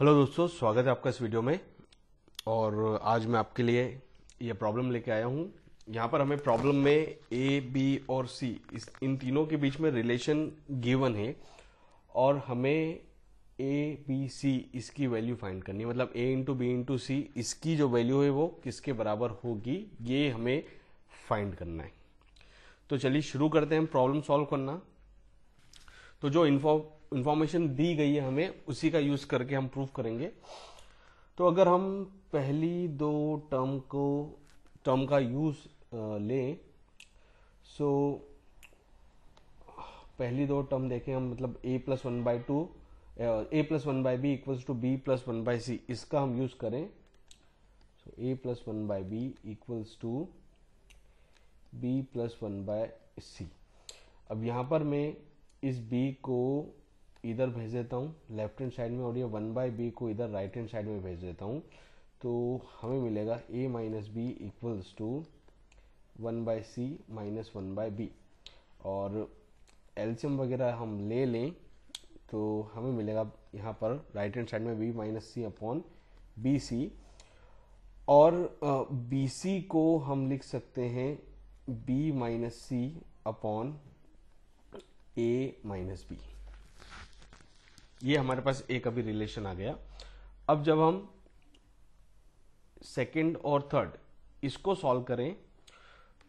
hello दोस्तों स्वागत है आपका इस वीडियो में और आज मैं आपके लिए यह प्रॉब्लम लेके आया हूँ यहाँ पर हमें प्रॉब्लम में ए बी और सी इस इन तीनों के बीच में रिलेशन गिवन है और हमें ए बी सी इसकी वैल्यू फाइंड करनी है मतलब A into B into C इसकी जो वैल्यू है वो किसके बराबर होगी ये हमें फाइंड करना है तो चलिए शुरू करते हैं प्रॉब्लम सॉल्व करना तो जो इन्फॉर्म इंफॉर्मेशन दी गई है हमें उसी का यूज करके हम प्रूफ करेंगे तो अगर हम पहली दो टर्म को टर्म का यूज लें सो पहली दो टर्म देखें हम मतलब A plus one by two A plus one by B equals to B plus one by C इसका हम यूज करें so A plus one by B equals to B plus one by C अब यहाँ पर मैं इस b को इधर भेज देता हूँ लेफ्ट हैंड साइड में और ये वन बाई बी को इधर राइट हैंड साइड में भेज देता हूँ तो हमें मिलेगा A minus B equals to one by C minus one by B और एल्शियम वगैरह हम ले लें तो हमें मिलेगा यहाँ पर राइट हैंड साइड में B minus C upon B C और बी सी को हम लिख सकते हैं B minus C upon A minus B ये हमारे पास एक अभी रिलेशन आ गया अब जब हम सेकेंड और थर्ड इसको सॉल्व करें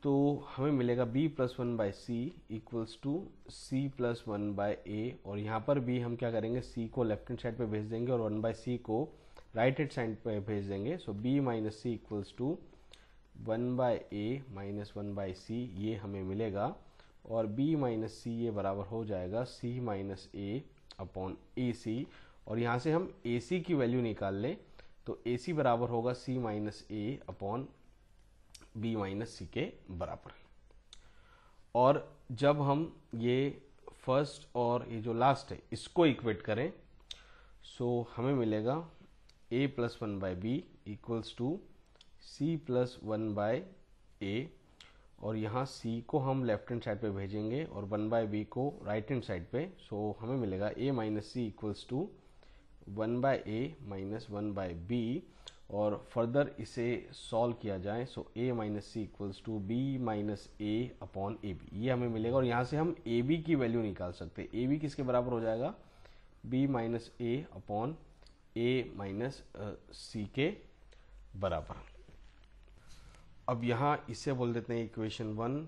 तो हमें मिलेगा b plus one by C equals to C plus one by A और यहाँ पर भी हम क्या करेंगे c को लेफ्ट हैंड साइड पे भेज देंगे और वन बाय सी को राइट हैंड साइड पे भेज देंगे so b minus C equals to one by A minus one by C ये हमें मिलेगा और b माइनस सी ये बराबर हो जाएगा c minus A upon A C और यहाँ से हम ए सी की वैल्यू निकाल लें तो ए सी बराबर होगा C minus A upon B minus C के बराबर और जब हम ये फर्स्ट और ये जो लास्ट है इसको इक्वेट करें सो हमें मिलेगा A plus one by B equals to C plus one by A और यहाँ C को हम लेफ्ट हैंड साइड पे भेजेंगे और वन बाय बी को राइट हैंड साइड पे सो so हमें मिलेगा A minus C equals to one by A minus one by B और फर्दर इसे सॉल्व किया जाए so A minus C equals to B minus A upon A B ये हमें मिलेगा और यहाँ से हम ए बी की वैल्यू निकाल सकते हैं ए बी किसके बराबर हो जाएगा B minus A upon A minus C के बराबर अब यहाँ इसे बोल देते हैं इक्वेशन वन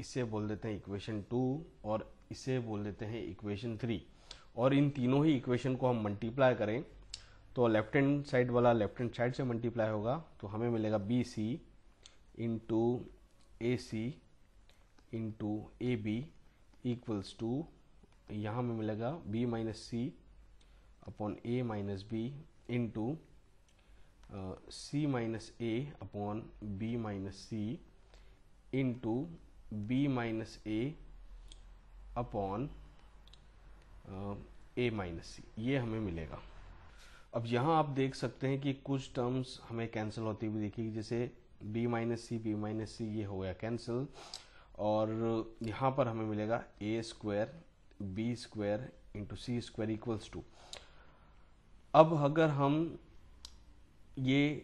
इसे बोल देते हैं इक्वेशन टू और इसे बोल देते हैं इक्वेशन थ्री और इन तीनों ही इक्वेशन को हम मल्टीप्लाई करें तो लेफ्ट हैंड साइड वाला लेफ्ट हैंड साइड से मल्टीप्लाई होगा तो हमें मिलेगा B C into A C into A B equals to यहाँ में मिलेगा B minus C upon A minus B into C minus A upon B minus C into B minus A upon A minus C ये हमें मिलेगा अब यहाँ आप देख सकते हैं कि कुछ टर्म्स हमें कैंसिल होती हुई देखिए जैसे B minus C B minus C ये हो गया कैंसिल और यहाँ पर हमें मिलेगा A square B square into C square equals to अब अगर हम ये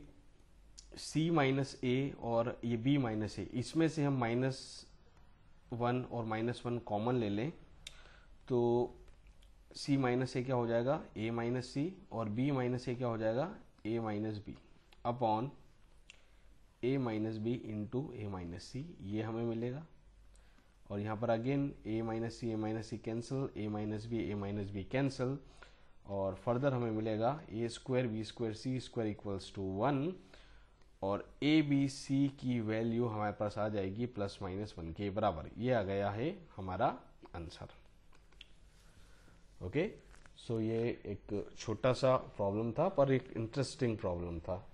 सी माइनस ए और ये बी माइनस ए इसमें से हम माइनस वन और माइनस वन कॉमन ले लें तो सी माइनस ए क्या हो जाएगा ए माइनस सी और बी माइनस ए क्या हो जाएगा A minus B upon A minus B into A minus C ये हमें मिलेगा और यहाँ पर again A minus C A minus C cancel A minus B A minus B cancel और फर्दर हमें मिलेगा A square B square C square equals to one और ए बी सी की वैल्यू हमारे पास आ जाएगी प्लस माइनस वन के बराबर ये आ गया है हमारा आंसर ओके सो ये एक छोटा सा प्रॉब्लम था पर एक इंटरेस्टिंग प्रॉब्लम था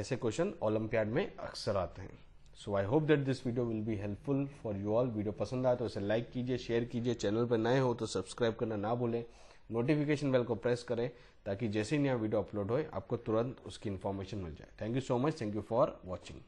ऐसे क्वेश्चन ओलंपियाड में अक्सर आते हैं so I hope that this video will be helpful for you all video पसंद आए तो इसे लाइक कीजिए शेयर कीजिए चैनल पर नए हो तो सब्सक्राइब करना ना भूलें नोटिफिकेशन बेल को प्रेस करें ताकि जैसे ही नया वीडियो अपलोड हो आपको तुरंत उसकी इन्फॉर्मेशन मिल जाए thank you so much thank you for watching